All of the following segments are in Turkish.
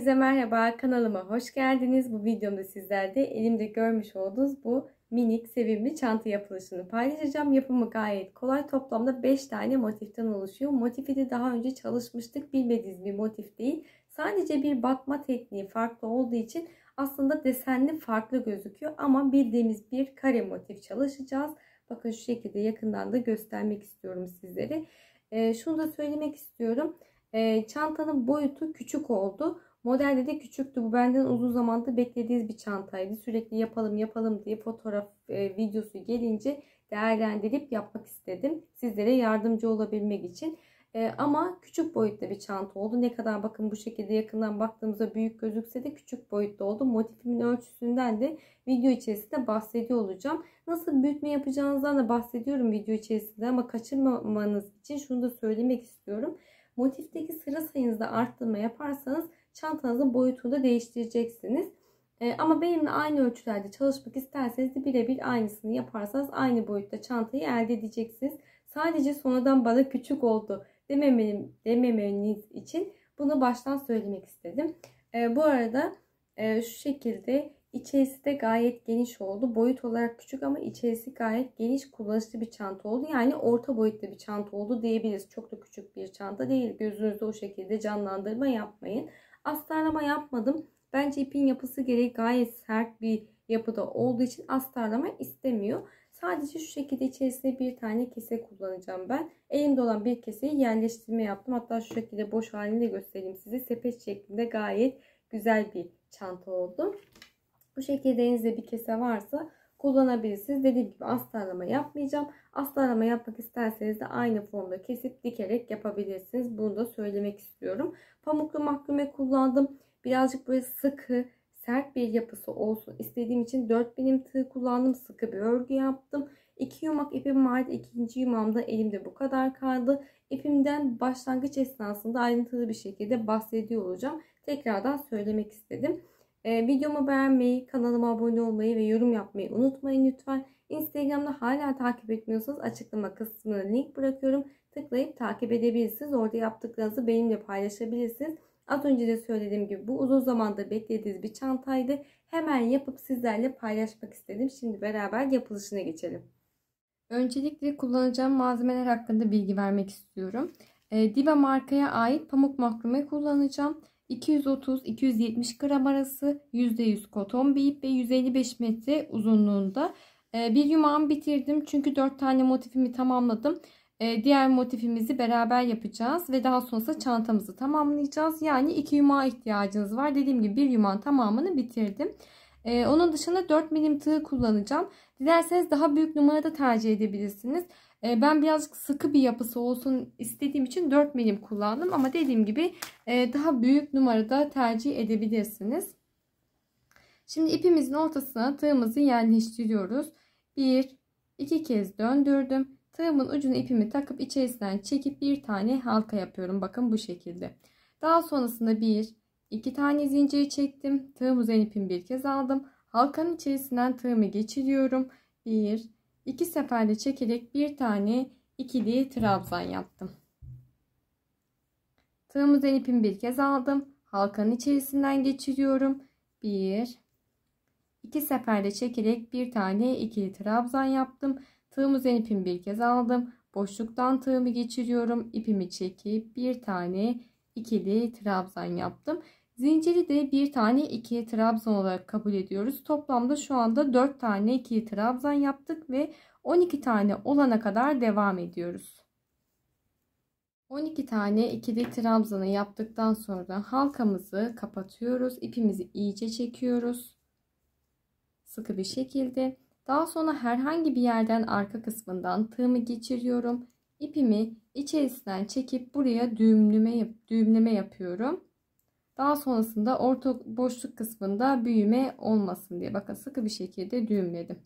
Herkese merhaba, kanalıma hoş geldiniz. Bu videomda sizlerde elimde görmüş olduğunuz bu minik, sevimli çanta yapılışını paylaşacağım. Yapımı gayet kolay. Toplamda 5 tane motiften oluşuyor. Motifi de daha önce çalışmıştık. Bilmediğiniz bir motif değil. Sadece bir bakma tekniği farklı olduğu için aslında desenli farklı gözüküyor. Ama bildiğimiz bir kare motif çalışacağız. Bakın şu şekilde yakından da göstermek istiyorum sizlere. E, şunu da söylemek istiyorum. E, çantanın boyutu küçük oldu. Modelde de küçüktü. Bu benden uzun zamandır beklediğiniz bir çantaydı. Sürekli yapalım yapalım diye fotoğraf e, videosu gelince değerlendirip yapmak istedim. Sizlere yardımcı olabilmek için. E, ama küçük boyutta bir çanta oldu. Ne kadar bakın bu şekilde yakından baktığımızda büyük gözükse de küçük boyutta oldu. Motifimin ölçüsünden de video içerisinde bahsediyor olacağım. Nasıl büyütme yapacağınızdan da bahsediyorum video içerisinde ama kaçırmamanız için şunu da söylemek istiyorum. Motifteki sıra sayınızda arttırma yaparsanız çantanızın boyutunu da değiştireceksiniz. E, ama benimle aynı ölçülerde çalışmak isterseniz de birebir aynısını yaparsanız aynı boyutta çantayı elde edeceksiniz. Sadece sonradan bana küçük oldu dememelim, dememeniz için bunu baştan söylemek istedim. E, bu arada e, şu şekilde içerisi de gayet geniş oldu. Boyut olarak küçük ama içerisi gayet geniş kullanışlı bir çanta oldu. Yani orta boyutlu bir çanta oldu diyebiliriz. Çok da küçük bir çanta değil. Gözünüzde o şekilde canlandırma yapmayın. Astarlama yapmadım. Bence ipin yapısı gereği gayet sert bir yapıda olduğu için astarlama istemiyor. Sadece şu şekilde içerisine bir tane kese kullanacağım ben. Elimde olan bir keseyi yerleştirme yaptım. Hatta şu şekilde boş halini de göstereyim size. Sepet şeklinde gayet güzel bir çanta oldu. Bu şekilde elinizde bir kese varsa kullanabilirsiniz. Dediğim gibi astarlama yapmayacağım. Astarlama yapmak isterseniz de aynı formda kesip dikerek yapabilirsiniz. Bunu da söylemek istiyorum. Pamuklu mahkume kullandım. Birazcık böyle sıkı, sert bir yapısı olsun istediğim için 4000'im tığ kullandım. Sıkı bir örgü yaptım. 2 yumak ipim vardı. İkinci yumağımda elimde bu kadar kaldı. İpimden başlangıç esnasında ayrıntılı bir şekilde bahsediyor olacağım. Tekrardan söylemek istedim. E, videomu beğenmeyi, kanalıma abone olmayı ve yorum yapmayı unutmayın lütfen. Instagram'da hala takip etmiyorsanız açıklama kısmına link bırakıyorum. Tıklayıp takip edebilirsiniz. Orada yaptıklarınızı benimle paylaşabilirsiniz. Az önce de söylediğim gibi bu uzun zamanda beklediğiniz bir çantaydı. Hemen yapıp sizlerle paylaşmak istedim. Şimdi beraber yapılışına geçelim. Öncelikle kullanacağım malzemeler hakkında bilgi vermek istiyorum. Ee, Diva markaya ait pamuk makrome kullanacağım. 230-270 gram arası %100 koton bir ip ve 155 metre uzunluğunda. Ee, bir yumağımı bitirdim çünkü 4 tane motifimi tamamladım. Ee, diğer motifimizi beraber yapacağız ve daha sonrasında çantamızı tamamlayacağız. Yani 2 yumağa ihtiyacınız var. Dediğim gibi bir yumağın tamamını bitirdim. Ee, onun dışında 4 milim tığ kullanacağım. Dilerseniz daha büyük numarada tercih edebilirsiniz. Ee, ben birazcık sıkı bir yapısı olsun istediğim için 4 milim kullandım. Ama dediğim gibi e, daha büyük numarada tercih edebilirsiniz. Şimdi ipimizin ortasına tığımızı yerleştiriyoruz. 1 2 kez döndürdüm. Tığımın ucunu ipimi takıp içerisinden çekip bir tane halka yapıyorum. Bakın bu şekilde. Daha sonrasında bir, iki tane zincir çektim. Tığım üzerine ipimi bir kez aldım. Halkanın içerisinden tığımı geçiriyorum. Bir, 2 seferde çekerek bir tane ikili trabzan yaptım. Tığımızdan ipimi bir kez aldım. Halkanın içerisinden geçiriyorum. Bir, iki seferde çekerek bir tane ikili trabzan yaptım. Tığımızdan ipimi bir kez aldım. Boşluktan tığımı geçiriyorum. ipimi çekip bir tane ikili trabzan yaptım. Zinciri de bir tane ikiye trabzan olarak kabul ediyoruz. Toplamda şu anda 4 tane ikiye trabzan yaptık ve 12 tane olana kadar devam ediyoruz. 12 tane ikili trabzanı yaptıktan sonra halkamızı kapatıyoruz. İpimizi iyice çekiyoruz. Sıkı bir şekilde. Daha sonra herhangi bir yerden arka kısmından tığımı geçiriyorum. İpimi içerisinden çekip buraya düğümleme, düğümleme yapıyorum. Daha sonrasında orta boşluk kısmında büyüme olmasın diye bakın sıkı bir şekilde düğümledim.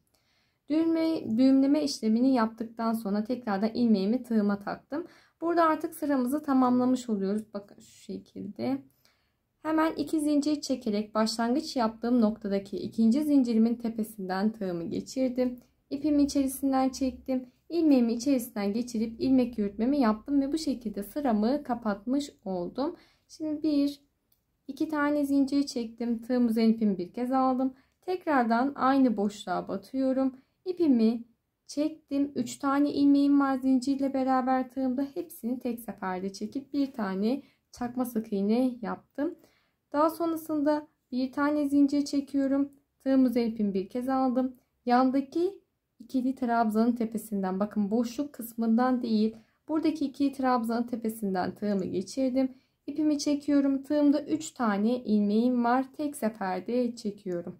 Düğümle, düğümleme işlemini yaptıktan sonra tekrardan ilmeğimi tığıma taktım. Burada artık sıramızı tamamlamış oluyoruz. Bakın şu şekilde. Hemen iki zincir çekerek başlangıç yaptığım noktadaki ikinci zincirimin tepesinden tığımı geçirdim. İpimi içerisinden çektim. İlmeğimi içerisinden geçirip ilmek yürütmemi yaptım ve bu şekilde sıramı kapatmış oldum. Şimdi 1 2 tane zincir çektim. Tığım üzerine ipimi bir kez aldım. Tekrardan aynı boşluğa batıyorum. ipimi çektim. 3 tane ilmeğim var zincirle beraber tığımda. Hepsini tek seferde çekip bir tane çakma sık iğne yaptım. Daha sonrasında bir tane zincir çekiyorum. Tığım üzerine ipimi bir kez aldım. Yandaki ikili trabzanın tepesinden bakın boşluk kısmından değil. Buradaki ikili trabzanın tepesinden tığımı geçirdim. İpimi çekiyorum. Tığımda 3 tane ilmeğim var. Tek seferde çekiyorum.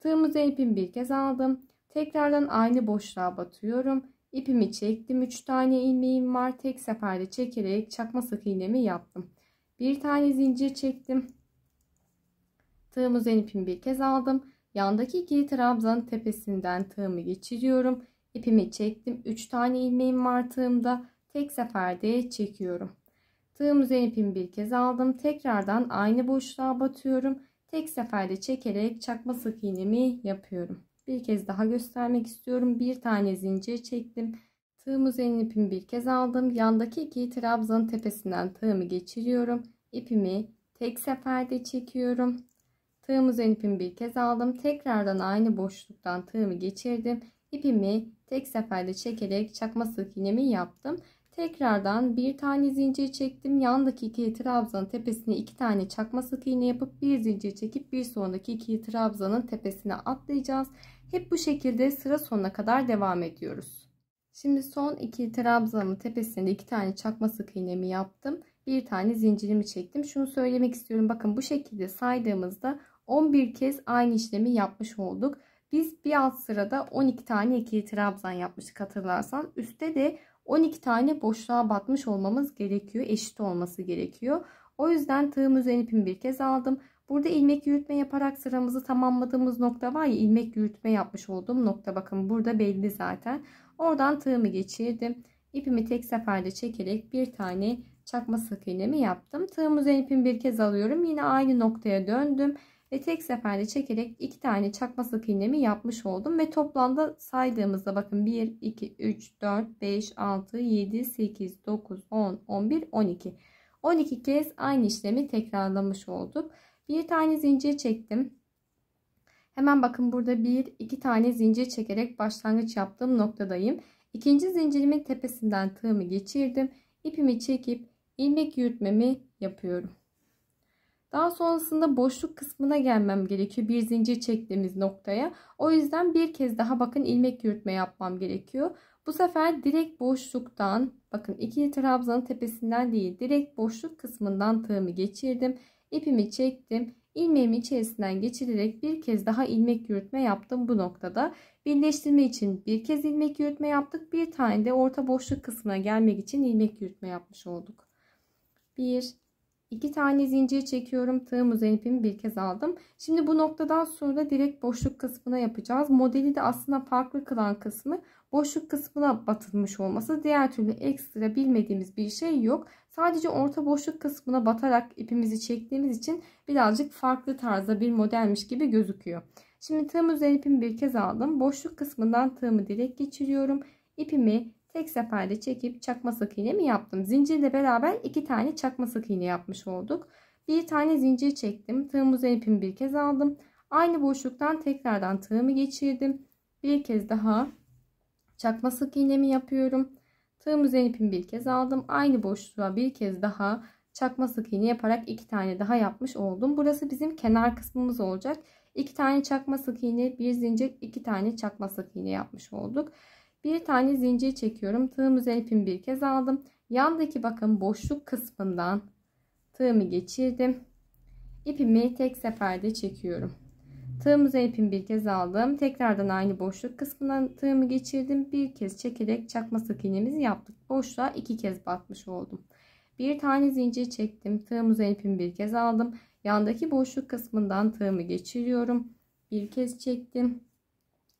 Tığımıza ipim bir kez aldım. Tekrardan aynı boşluğa batıyorum. İpimi çektim. 3 tane ilmeğim var. Tek seferde çekerek çakma sık iğnemi yaptım. Bir tane zincir çektim. Tığım üzerine ipimi bir kez aldım. Yandaki iki trabzan tepesinden tığımı geçiriyorum. İpimi çektim. 3 tane ilmeğim var tığımda. Tek seferde çekiyorum. Tığım üzerine ipimi bir kez aldım. Tekrardan aynı boşluğa batıyorum. Tek seferde çekerek çakma sık iğnemi yapıyorum. Bir kez daha göstermek istiyorum. Bir tane zincir çektim. Tığım üzerine ipimi bir kez aldım. Yandaki iki trabzan tepesinden tığımı geçiriyorum. İpimi tek seferde çekiyorum. Tığım üzerine ipimi bir kez aldım. Tekrardan aynı boşluktan tığımı geçirdim. İpimi tek seferde çekerek çakma sık iğnemi yaptım. Tekrardan bir tane zincir çektim. Yandaki iki trabzanın tepesine iki tane çakma sık iğne yapıp bir zincir çekip bir sonraki iki trabzanın tepesine atlayacağız. Hep bu şekilde sıra sonuna kadar devam ediyoruz. Şimdi son iki trabzanın tepesinde iki tane çakma sık iğnemi yaptım. Bir tane zincirimi çektim. Şunu söylemek istiyorum. Bakın bu şekilde saydığımızda 11 kez aynı işlemi yapmış olduk. Biz bir alt sırada 12 tane ikili trabzan yapmıştık hatırlarsan. Üste de 12 tane boşluğa batmış olmamız gerekiyor. Eşit olması gerekiyor. O yüzden tığım üzerine ipimi bir kez aldım. Burada ilmek yürütme yaparak sıramızı tamamladığımız nokta var ya ilmek yürütme yapmış olduğum nokta bakın burada belli zaten. Oradan tığımı geçirdim. İpimi tek seferde çekerek bir tane çakma sık iğnemi yaptım. Tığım üzerine ipimi bir kez alıyorum. Yine aynı noktaya döndüm ve tek seferde çekerek iki tane çakma sık iğnemi yapmış oldum ve toplamda saydığımızda bakın 1 2 3 4 5 6 7 8 9 10 11 12 12 kez aynı işlemi tekrarlamış olduk bir tane zincir çektim hemen bakın burada bir iki tane zincir çekerek başlangıç yaptığım noktadayım İkinci zincirimin tepesinden tığımı geçirdim ipimi çekip ilmek yürütmemi yapıyorum daha sonrasında boşluk kısmına gelmem gerekiyor. Bir zincir çektiğimiz noktaya. O yüzden bir kez daha bakın ilmek yürütme yapmam gerekiyor. Bu sefer direkt boşluktan bakın ikili trabzanın tepesinden değil direkt boşluk kısmından tığımı geçirdim. İpimi çektim. İlmeğimi içerisinden geçirerek bir kez daha ilmek yürütme yaptım bu noktada. Birleştirme için bir kez ilmek yürütme yaptık. Bir tane de orta boşluk kısmına gelmek için ilmek yürütme yapmış olduk. 1 2 tane zincir çekiyorum. Tığım uzun ipimi bir kez aldım. Şimdi bu noktadan sonra direkt boşluk kısmına yapacağız. Modeli de aslında farklı kılan kısmı boşluk kısmına batılmış olması. Diğer türlü ekstra bilmediğimiz bir şey yok. Sadece orta boşluk kısmına batarak ipimizi çektiğimiz için birazcık farklı tarzda bir modelmiş gibi gözüküyor. Şimdi tığım üzerine ipimi bir kez aldım. Boşluk kısmından tığımı direkt geçiriyorum. İpimi tek seferde çekip çakma sık iğne mi yaptım. Zincirle beraber iki tane çakma sık iğne yapmış olduk. Bir tane zincir çektim. Tığımıza ipimi bir kez aldım. Aynı boşluktan tekrardan tığımı geçirdim. Bir kez daha çakma sık iğnemi yapıyorum. Tığım üzerine ipimi bir kez aldım. Aynı boşluğa bir kez daha çakma sık iğne yaparak iki tane daha yapmış oldum. Burası bizim kenar kısmımız olacak. İki tane çakma sık iğne, bir zincir, iki tane çakma sık iğne yapmış olduk bir tane zincir çekiyorum. Tığımıza üzerine ipimi bir kez aldım. Yandaki bakın boşluk kısmından tığımı geçirdim. İpimi tek seferde çekiyorum. Tığımıza üzerine ipimi bir kez aldım. Tekrardan aynı boşluk kısmından tığımı geçirdim. Bir kez çekerek çakma sık iğnemizi yaptık. Boşluğa iki kez batmış oldum. Bir tane zincir çektim. Tığımıza üzerine ipimi bir kez aldım. Yandaki boşluk kısmından tığımı geçiriyorum. Bir kez çektim.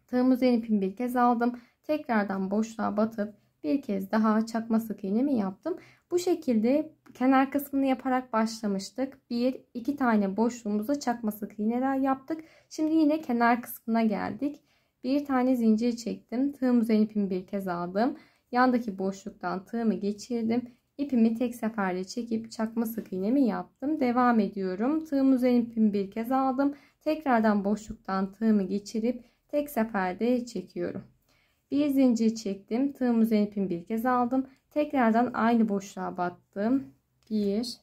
Tığımıza üzerine ipimi bir kez aldım. Tekrardan boşluğa batıp bir kez daha çakma sık iğnemi yaptım. Bu şekilde kenar kısmını yaparak başlamıştık. Bir, iki tane boşluğumuzu çakma sık iğneler yaptık. Şimdi yine kenar kısmına geldik. Bir tane zincir çektim. Tığım üzerine ipimi bir kez aldım. Yandaki boşluktan tığımı geçirdim. İpimi tek seferde çekip çakma sık iğnemi yaptım. Devam ediyorum. Tığım üzerine ipimi bir kez aldım. Tekrardan boşluktan tığımı geçirip tek seferde çekiyorum. Bir zincir çektim. Tığım üzerine ipimi bir kez aldım. Tekrardan aynı boşluğa battım. Bir.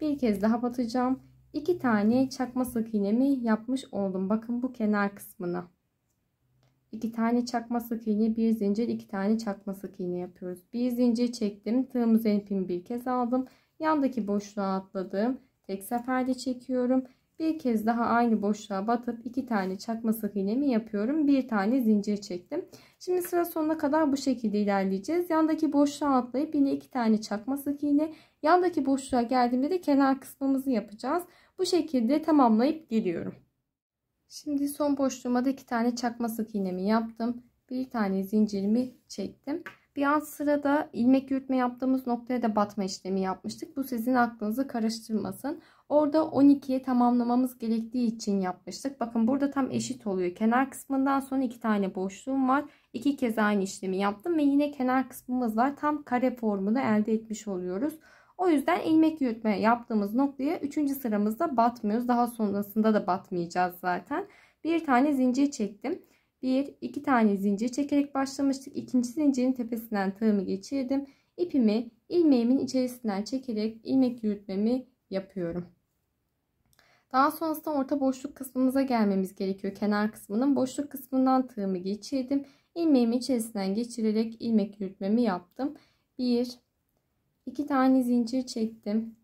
Bir kez daha batacağım. İki tane çakma sık iğnemi yapmış oldum. Bakın bu kenar kısmına. İki tane çakma sık iğne, bir zincir, iki tane çakma sık iğne yapıyoruz. Bir zincir çektim. Tığım üzerine ipimi bir kez aldım. Yandaki boşluğa atladım. Tek seferde çekiyorum bir kez daha aynı boşluğa batıp iki tane çakma sık iğnemi yapıyorum bir tane zincir çektim şimdi sıra sonuna kadar bu şekilde ilerleyeceğiz yandaki boşluğa atlayıp yine iki tane çakma sık iğne yandaki boşluğa geldiğimde de kenar kısmımızı yapacağız bu şekilde tamamlayıp geliyorum şimdi son boşluğuma da iki tane çakma sık iğnemi yaptım bir tane zincirimi çektim bir an sırada ilmek yürütme yaptığımız noktaya da batma işlemi yapmıştık. Bu sizin aklınızı karıştırmasın. Orada 12'ye tamamlamamız gerektiği için yapmıştık. Bakın burada tam eşit oluyor. Kenar kısmından sonra iki tane boşluğum var. İki kez aynı işlemi yaptım ve yine kenar kısmımız var. Tam kare formunu elde etmiş oluyoruz. O yüzden ilmek yürütme yaptığımız noktaya 3. sıramızda batmıyoruz. Daha sonrasında da batmayacağız zaten. Bir tane zincir çektim. Bir, iki tane zincir çekerek başlamıştık. İkinci zincirin tepesinden tığımı geçirdim. İpimi ilmeğimin içerisinden çekerek ilmek yürütmemi yapıyorum. Daha sonrasında orta boşluk kısmımıza gelmemiz gerekiyor. Kenar kısmının boşluk kısmından tığımı geçirdim. İlmeğimi içerisinden geçirerek ilmek yürütmemi yaptım. 1 2 tane zincir çektim.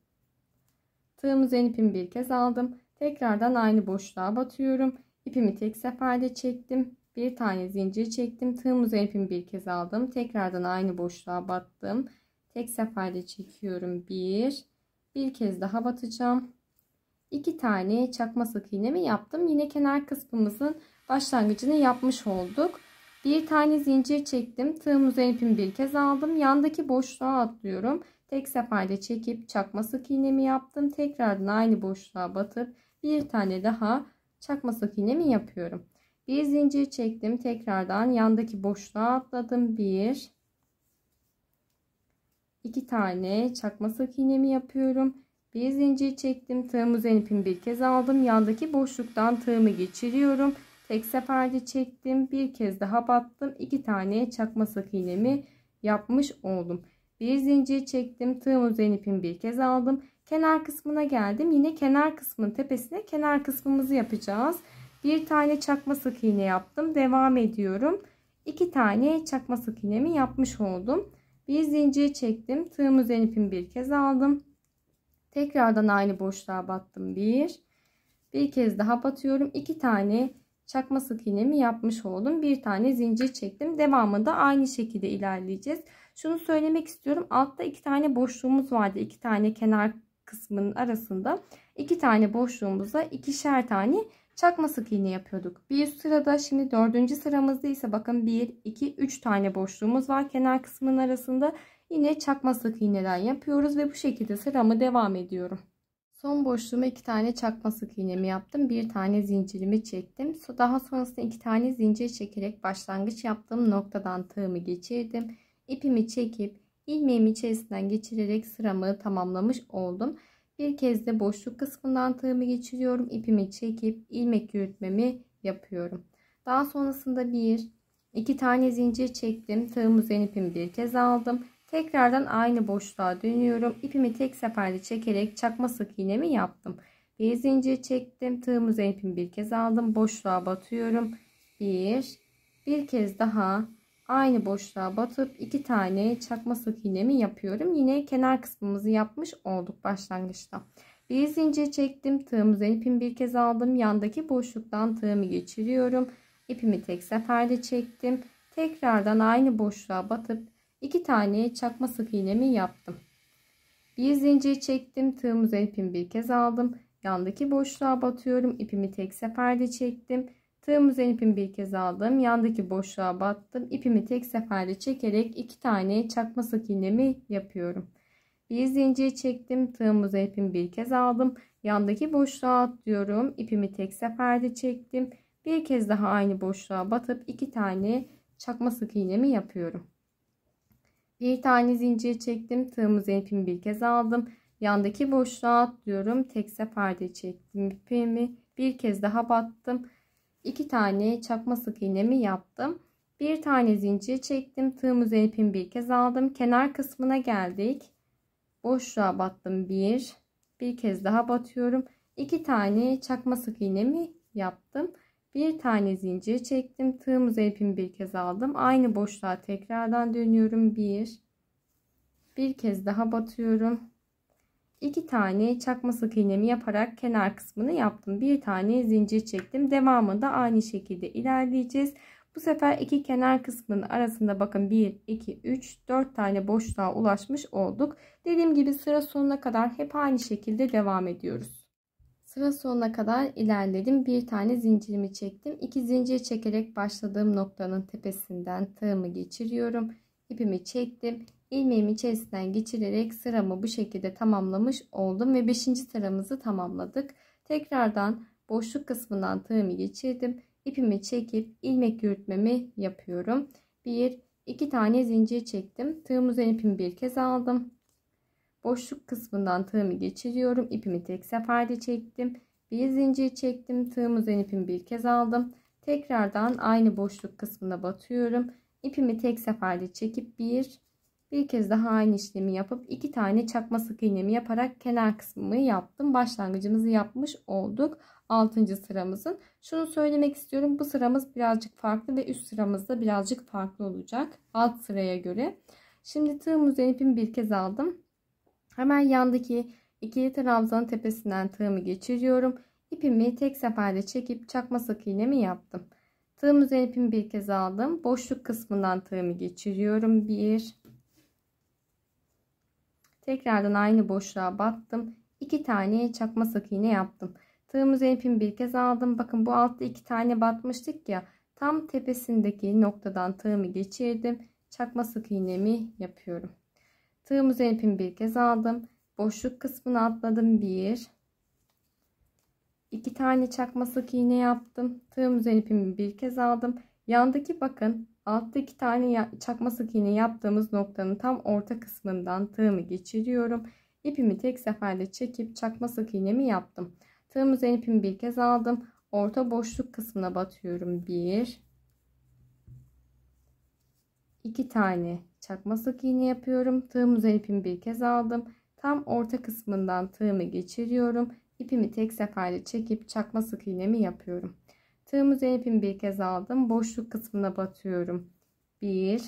Tığım üzerine ipimi bir kez aldım. Tekrardan aynı boşluğa batıyorum. İpimi tek seferde çektim. Bir tane zincir çektim. Tığım üzerine ipimi bir kez aldım. Tekrardan aynı boşluğa battım. Tek seferde çekiyorum. Bir. Bir kez daha batacağım. 2 tane çakma sık iğnemi yaptım. Yine kenar kısmımızın başlangıcını yapmış olduk. Bir tane zincir çektim. Tığım üzerine ipimi bir kez aldım. Yandaki boşluğa atlıyorum. Tek seferde çekip çakma sık iğnemi yaptım. Tekrardan aynı boşluğa batıp bir tane daha çakma sık iğnemi yapıyorum. Bir zincir çektim. Tekrardan yandaki boşluğa atladım. Bir iki tane çakma sık iğnemi yapıyorum bir zincir çektim tığım üzerine ipimi bir kez aldım yandaki boşluktan tığımı geçiriyorum tek seferde çektim bir kez daha battım iki tane çakma sık iğnemi yapmış oldum bir zincir çektim tığım üzerine ipimi bir kez aldım kenar kısmına geldim yine kenar kısmın tepesine kenar kısmımızı yapacağız bir tane çakma sık iğne yaptım devam ediyorum iki tane çakma sık iğnemi yapmış oldum bir zincir çektim tığım üzerine ipimi bir kez aldım Tekrardan aynı boşluğa battım. Bir. Bir kez daha batıyorum. iki tane çakma sık iğnemi yapmış oldum. Bir tane zincir çektim. Devamında aynı şekilde ilerleyeceğiz. Şunu söylemek istiyorum. Altta iki tane boşluğumuz vardı. iki tane kenar kısmının arasında. iki tane boşluğumuza ikişer tane çakma sık iğne yapıyorduk. Bir üst sırada şimdi dördüncü sıramızda ise bakın bir iki üç tane boşluğumuz var kenar kısmının arasında. Yine çakma sık iğneden yapıyoruz ve bu şekilde sıramı devam ediyorum. Son boşluğuma iki tane çakma sık iğnemi yaptım. Bir tane zincirimi çektim. Daha sonrasında iki tane zincir çekerek başlangıç yaptığım noktadan tığımı geçirdim. İpimi çekip ilmeğimi içerisinden geçirerek sıramı tamamlamış oldum. Bir kez de boşluk kısmından tığımı geçiriyorum. İpimi çekip ilmek yürütmemi yapıyorum. Daha sonrasında bir iki tane zincir çektim. Tığım üzerine ipimi bir kez aldım. Tekrardan aynı boşluğa dönüyorum. İpimi tek seferde çekerek çakma sık iğnemi yaptım. Bir zincir çektim. Tığım üzerine ipimi bir kez aldım. Boşluğa batıyorum. Bir, bir kez daha aynı boşluğa batıp iki tane çakma sık iğnemi yapıyorum. Yine kenar kısmımızı yapmış olduk başlangıçta. Bir zincir çektim. Tığım üzerine ipimi bir kez aldım. Yandaki boşluktan tığımı geçiriyorum. İpimi tek seferde çektim. Tekrardan aynı boşluğa batıp 2 tane çakma sık iğnemi yaptım. Bir zincir çektim. Tığımız ipimi bir kez aldım. Yandaki boşluğa batıyorum. İpimi tek seferde çektim. Tığım üzerine ipimi bir kez aldım. Yandaki boşluğa battım. İpimi tek seferde çekerek iki tane çakma sık iğnemi yapıyorum. Bir zincir çektim. Tığım üzerine ipimi bir kez aldım. Yandaki boşluğa atlıyorum. İpimi tek seferde çektim. Bir kez daha aynı boşluğa batıp iki tane çakma sık iğnemi yapıyorum. Bir tane zincir çektim. Tığımız ipimi bir kez aldım. Yandaki boşluğa atlıyorum. Tek seferde çektim ipimi. Bir kez daha battım. iki tane çakma sık iğnemi yaptım. Bir tane zincir çektim. Tığım üzerine ipimi bir kez aldım. Kenar kısmına geldik. Boşluğa battım. Bir. Bir kez daha batıyorum. iki tane çakma sık iğnemi yaptım. Bir tane zincir çektim. Tığımız ipimi bir kez aldım. Aynı boşluğa tekrardan dönüyorum. Bir. Bir kez daha batıyorum. İki tane çakma sık iğnemi yaparak kenar kısmını yaptım. Bir tane zincir çektim. Devamında aynı şekilde ilerleyeceğiz. Bu sefer iki kenar kısmının arasında bakın 1, 2, 3, 4 tane boşluğa ulaşmış olduk. Dediğim gibi sıra sonuna kadar hep aynı şekilde devam ediyoruz. Sıra sonuna kadar ilerledim. Bir tane zincirimi çektim. İki zincir çekerek başladığım noktanın tepesinden tığımı geçiriyorum. İpimi çektim. Ilmeğimi içerisinden geçirerek sıramı bu şekilde tamamlamış oldum ve 5. sıramızı tamamladık. Tekrardan boşluk kısmından tığımı geçirdim. İpimi çekip ilmek yürütmemi yapıyorum. 1 2 tane zincir çektim. Tığım üzerine ipimi bir kez aldım boşluk kısmından tığımı geçiriyorum. ipimi tek seferde çektim. Bir zincir çektim. Tığım üzerine ipimi bir kez aldım. Tekrardan aynı boşluk kısmına batıyorum. ipimi tek seferde çekip bir bir kez daha aynı işlemi yapıp iki tane çakma sık iğnemi yaparak kenar kısmımı yaptım. Başlangıcımızı yapmış olduk. 6. sıramızın. Şunu söylemek istiyorum. Bu sıramız birazcık farklı ve üst sıramızda birazcık farklı olacak. Alt sıraya göre. Şimdi tığım üzerine ipimi bir kez aldım. Hemen yandaki ikili trabzanın tepesinden tığımı geçiriyorum. İpimi tek seferde çekip çakma sık iğnemi yaptım. Tığım üzerine ipimi bir kez aldım. Boşluk kısmından tığımı geçiriyorum. Bir. Tekrardan aynı boşluğa battım. İki tane çakma sık iğne yaptım. Tığım üzerine ipimi bir kez aldım. Bakın bu altta iki tane batmıştık ya. Tam tepesindeki noktadan tığımı geçirdim. Çakma sık iğnemi yapıyorum. Tığım üzerine ipimi bir kez aldım. Boşluk kısmını atladım. bir, iki tane çakma sık iğne yaptım. Tığım üzerine ipimi bir kez aldım. Yandaki bakın altta iki tane çakma sık iğne yaptığımız noktanın tam orta kısmından tığımı geçiriyorum. İpimi tek seferde çekip çakma sık iğnemi yaptım. Tığım üzerine ipimi bir kez aldım. Orta boşluk kısmına batıyorum. bir. 2 tane çakma sık iğne yapıyorum. Tığım üzerine ipimi bir kez aldım. Tam orta kısmından tığımı geçiriyorum. İpimi tek seferde çekip çakma sık iğnemi yapıyorum. Tığım üzerine ipimi bir kez aldım. Boşluk kısmına batıyorum. Bir.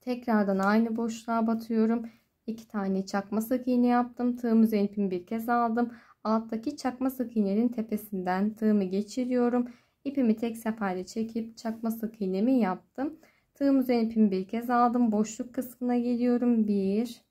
Tekrardan aynı boşluğa batıyorum. 2 tane çakma sık iğne yaptım. Tığım üzerine ipimi bir kez aldım. Alttaki çakma sık iğnenin tepesinden tığımı geçiriyorum. İpimi tek seferde çekip çakma sık iğnemi yaptım. Tığım üzerine ipimi bir kez aldım. Boşluk kısmına geliyorum. Bir,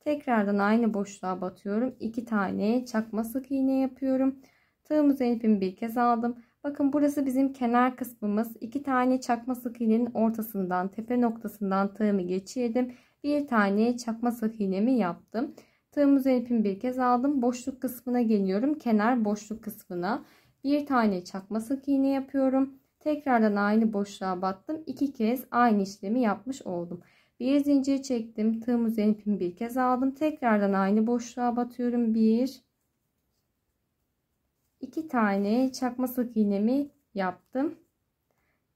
Tekrardan aynı boşluğa batıyorum. 2 tane çakma sık iğne yapıyorum. Tığım üzerine ipimi bir kez aldım. Bakın burası bizim kenar kısmımız. 2 tane çakma sık iğnenin ortasından, tepe noktasından tığımı geçirdim. Bir tane çakma sık iğnemi yaptım. Tığım üzerine ipimi bir kez aldım. Boşluk kısmına geliyorum. Kenar boşluk kısmına. Bir tane çakma sık iğne yapıyorum. Tekrardan aynı boşluğa battım. iki kez aynı işlemi yapmış oldum. Bir zincir çektim. Tığım üzerine ipimi bir kez aldım. Tekrardan aynı boşluğa batıyorum. Bir, iki tane çakma sık iğnemi yaptım.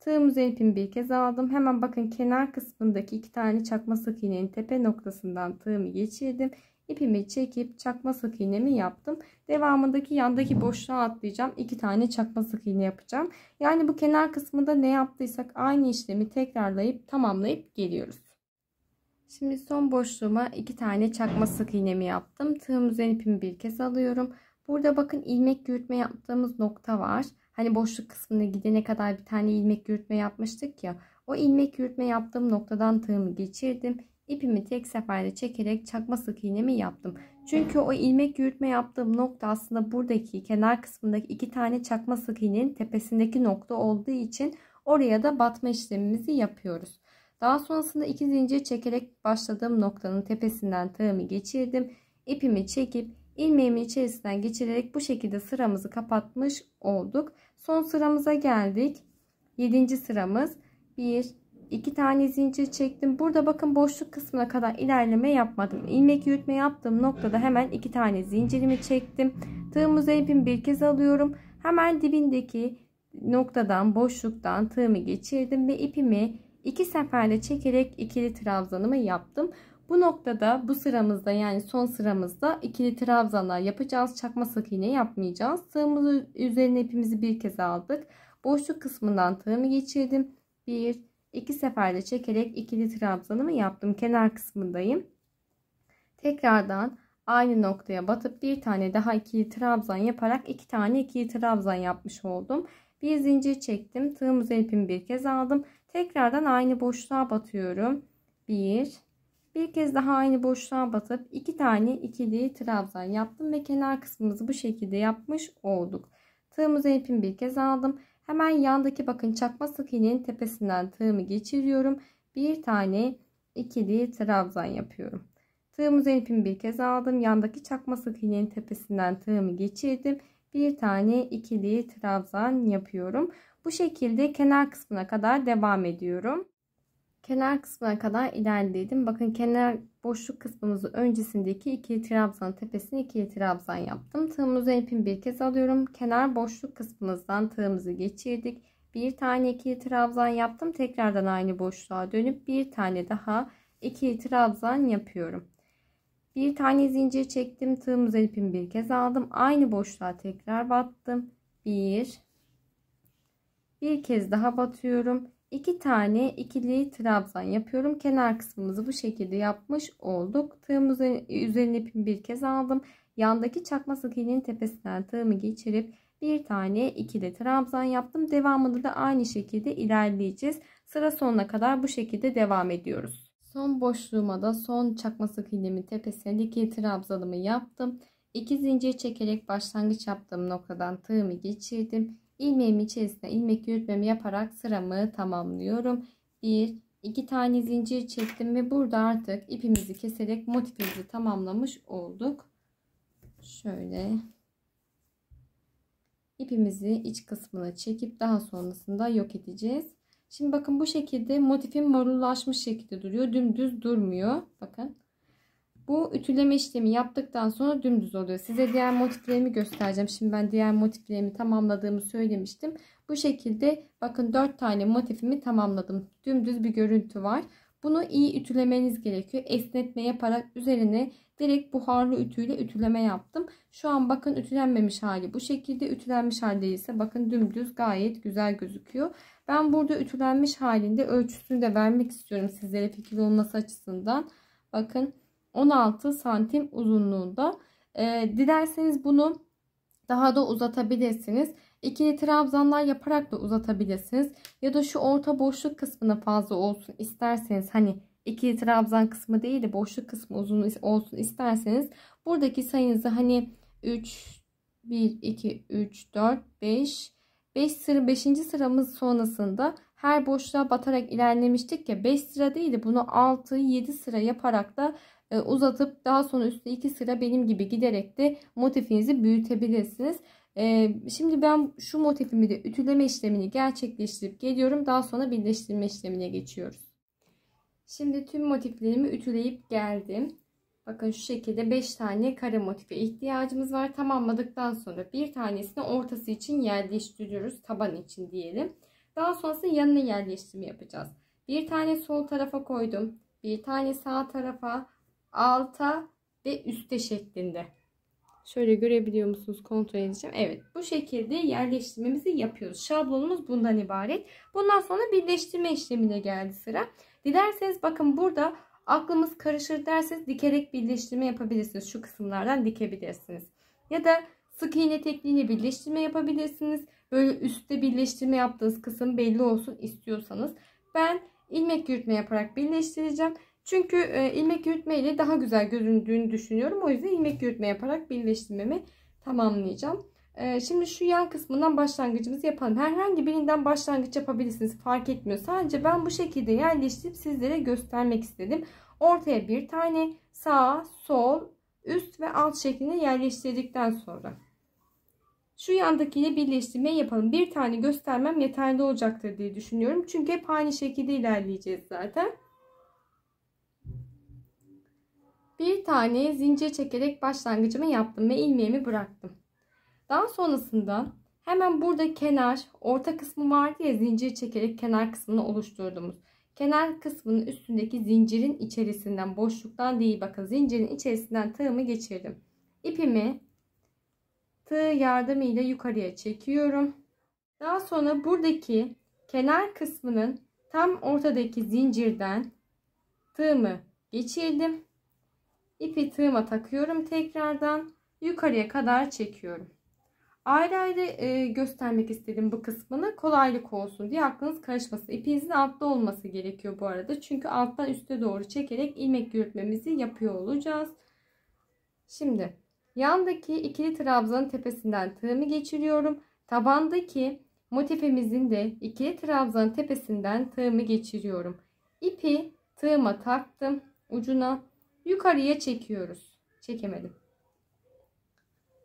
Tığım üzerine ipimi bir kez aldım. Hemen bakın kenar kısmındaki iki tane çakma sık iğnenin tepe noktasından tığımı geçirdim ipimi çekip çakma sık iğnemi yaptım. Devamındaki yandaki boşluğa atlayacağım. 2 tane çakma sık iğne yapacağım. Yani bu kenar kısmında ne yaptıysak aynı işlemi tekrarlayıp tamamlayıp geliyoruz. Şimdi son boşluğuma 2 tane çakma sık iğnemi yaptım. Tığım üzerine ipimi bir kez alıyorum. Burada bakın ilmek yürütme yaptığımız nokta var. Hani boşluk kısmına gidene kadar bir tane ilmek yürütme yapmıştık ya. O ilmek yürütme yaptığım noktadan tığımı geçirdim. İpimi tek seferde çekerek çakma sık iğnemi yaptım. Çünkü o ilmek yürütme yaptığım nokta aslında buradaki kenar kısmındaki iki tane çakma sık iğnenin tepesindeki nokta olduğu için oraya da batma işlemimizi yapıyoruz. Daha sonrasında iki zincir çekerek başladığım noktanın tepesinden tığımı geçirdim. İpimi çekip ilmeğimi içerisinden geçirerek bu şekilde sıramızı kapatmış olduk. Son sıramıza geldik. 7. sıramız 1 iki tane zincir çektim. Burada bakın boşluk kısmına kadar ilerleme yapmadım. İlmek yürütme yaptığım noktada hemen iki tane zincirimi çektim. Tığımı ipimi bir kez alıyorum. Hemen dibindeki noktadan boşluktan tığımı geçirdim ve ipimi iki seferde çekerek ikili trabzanımı yaptım. Bu noktada bu sıramızda yani son sıramızda ikili trabzanlar yapacağız. Çakma sık iğne yapmayacağız. Tığımızı üzerine ipimizi bir kez aldık. Boşluk kısmından tığımı geçirdim. 1 2 seferde çekerek ikili trabzanımı yaptım. Kenar kısmındayım. Tekrardan aynı noktaya batıp bir tane daha ikili trabzan yaparak iki tane ikili trabzan yapmış oldum. Bir zincir çektim. Tığım üzeri ipimi bir kez aldım. Tekrardan aynı boşluğa batıyorum. Bir, bir kez daha aynı boşluğa batıp iki tane ikili trabzan yaptım ve kenar kısmımızı bu şekilde yapmış olduk. Tığım üzeri ipimi bir kez aldım. Hemen yandaki bakın çakma sık iğnenin tepesinden tığımı geçiriyorum. Bir tane ikili trabzan yapıyorum. Tığım üzerine ipimi bir kez aldım. Yandaki çakma sık iğnenin tepesinden tığımı geçirdim. Bir tane ikili trabzan yapıyorum. Bu şekilde kenar kısmına kadar devam ediyorum. Kenar kısmına kadar ilerledim. Bakın kenar boşluk kısmımızı öncesindeki ikili trabzan tepesini ikili trabzan yaptım. Tığımızı ipin bir kez alıyorum. Kenar boşluk kısmımızdan tığımızı geçirdik. Bir tane ikili trabzan yaptım. Tekrardan aynı boşluğa dönüp bir tane daha ikili trabzan yapıyorum. Bir tane zincir çektim. Tığımızı ipin bir kez aldım. Aynı boşluğa tekrar battım. Bir bir kez daha batıyorum. 2 tane ikili trabzan yapıyorum. Kenar kısmımızı bu şekilde yapmış olduk. Tığımızın üzerine ipimi bir kez aldım. Yandaki çakma sık iğnenin tepesinden tığımı geçirip bir tane ikili trabzan yaptım. Devamında da aynı şekilde ilerleyeceğiz. Sıra sonuna kadar bu şekilde devam ediyoruz. Son boşluğuma da son çakma sık iğnemin tepesine ikili trabzanımı yaptım. 2 zincir çekerek başlangıç yaptığım noktadan tığımı geçirdim ilmeğim içerisine ilmek yürütmemi yaparak sıramı tamamlıyorum. Bir, iki tane zincir çektim ve burada artık ipimizi keserek motifimizi tamamlamış olduk. Şöyle ipimizi iç kısmına çekip daha sonrasında yok edeceğiz. Şimdi bakın bu şekilde motifim marullaşmış şekilde duruyor. Dümdüz durmuyor. Bakın. Bu ütüleme işlemi yaptıktan sonra dümdüz oluyor. Size diğer motiflerimi göstereceğim. Şimdi ben diğer motiflerimi tamamladığımı söylemiştim. Bu şekilde bakın 4 tane motifimi tamamladım. Dümdüz bir görüntü var. Bunu iyi ütülemeniz gerekiyor. Esnetme yaparak üzerine direkt buharlı ütüyle ütüleme yaptım. Şu an bakın ütülenmemiş hali bu şekilde. Ütülenmiş halde ise bakın dümdüz gayet güzel gözüküyor. Ben burada ütülenmiş halinde ölçüsünü de vermek istiyorum sizlere fikir olması açısından. Bakın 16 santim uzunluğunda. E, dilerseniz bunu daha da uzatabilirsiniz. İkili trabzanlar yaparak da uzatabilirsiniz. Ya da şu orta boşluk kısmına fazla olsun isterseniz hani ikili trabzan kısmı değil de boşluk kısmı uzun olsun isterseniz buradaki sayınızı hani 3 1 2 3 4 5 5 sıra 5. sıramız sonrasında her boşluğa batarak ilerlemiştik ya 5 sıra değil de bunu 6 7 sıra yaparak da e, uzatıp daha sonra üstte iki sıra benim gibi giderek de motifinizi büyütebilirsiniz. E, şimdi ben şu motifimi de ütüleme işlemini gerçekleştirip geliyorum. Daha sonra birleştirme işlemine geçiyoruz. Şimdi tüm motiflerimi ütüleyip geldim. Bakın şu şekilde 5 tane kare motife ihtiyacımız var. Tamamladıktan sonra bir tanesini ortası için yerleştiriyoruz. Taban için diyelim. Daha sonrasında yanına yerleştirme yapacağız. Bir tane sol tarafa koydum. Bir tane sağ tarafa alta ve üste şeklinde. Şöyle görebiliyor musunuz? Kontrol edeceğim. Evet. Bu şekilde yerleştirmemizi yapıyoruz. Şablonumuz bundan ibaret. Bundan sonra birleştirme işlemine geldi sıra. Dilerseniz bakın burada aklımız karışır derseniz dikerek birleştirme yapabilirsiniz. Şu kısımlardan dikebilirsiniz. Ya da sık iğne tekniğiyle birleştirme yapabilirsiniz. Böyle üstte birleştirme yaptığınız kısım belli olsun istiyorsanız. Ben ilmek yürütme yaparak birleştireceğim. Çünkü e, ilmek yürütme ile daha güzel göründüğünü düşünüyorum. O yüzden ilmek yürütme yaparak birleştirmemi tamamlayacağım. E, şimdi şu yan kısmından başlangıcımızı yapalım. Herhangi birinden başlangıç yapabilirsiniz. Fark etmiyor. Sadece ben bu şekilde yerleştirip sizlere göstermek istedim. Ortaya bir tane sağ, sol, üst ve alt şeklinde yerleştirdikten sonra şu yandakiyle birleştirmeyi yapalım. Bir tane göstermem yeterli olacaktır diye düşünüyorum. Çünkü hep aynı şekilde ilerleyeceğiz zaten. Bir tane zincir çekerek başlangıcımı yaptım ve ilmeğimi bıraktım. Daha sonrasında hemen burada kenar orta kısmı vardı ya zincir çekerek kenar kısmını oluşturduğumuz. Kenar kısmının üstündeki zincirin içerisinden boşluktan değil bakın zincirin içerisinden tığımı geçirdim. İpimi tığ yardımıyla yukarıya çekiyorum. Daha sonra buradaki kenar kısmının tam ortadaki zincirden tığımı geçirdim ipi tığıma takıyorum tekrardan yukarıya kadar çekiyorum ayrı ayrı e, göstermek istedim bu kısmını kolaylık olsun diye aklınız karışması ipinizin altta olması gerekiyor bu arada çünkü alttan üste doğru çekerek ilmek yürütmemizi yapıyor olacağız şimdi yandaki ikili trabzanın tepesinden tığımı geçiriyorum tabandaki motifimizin de ikili trabzanın tepesinden tığımı geçiriyorum ipi tığıma taktım ucuna yukarıya çekiyoruz. Çekemedim.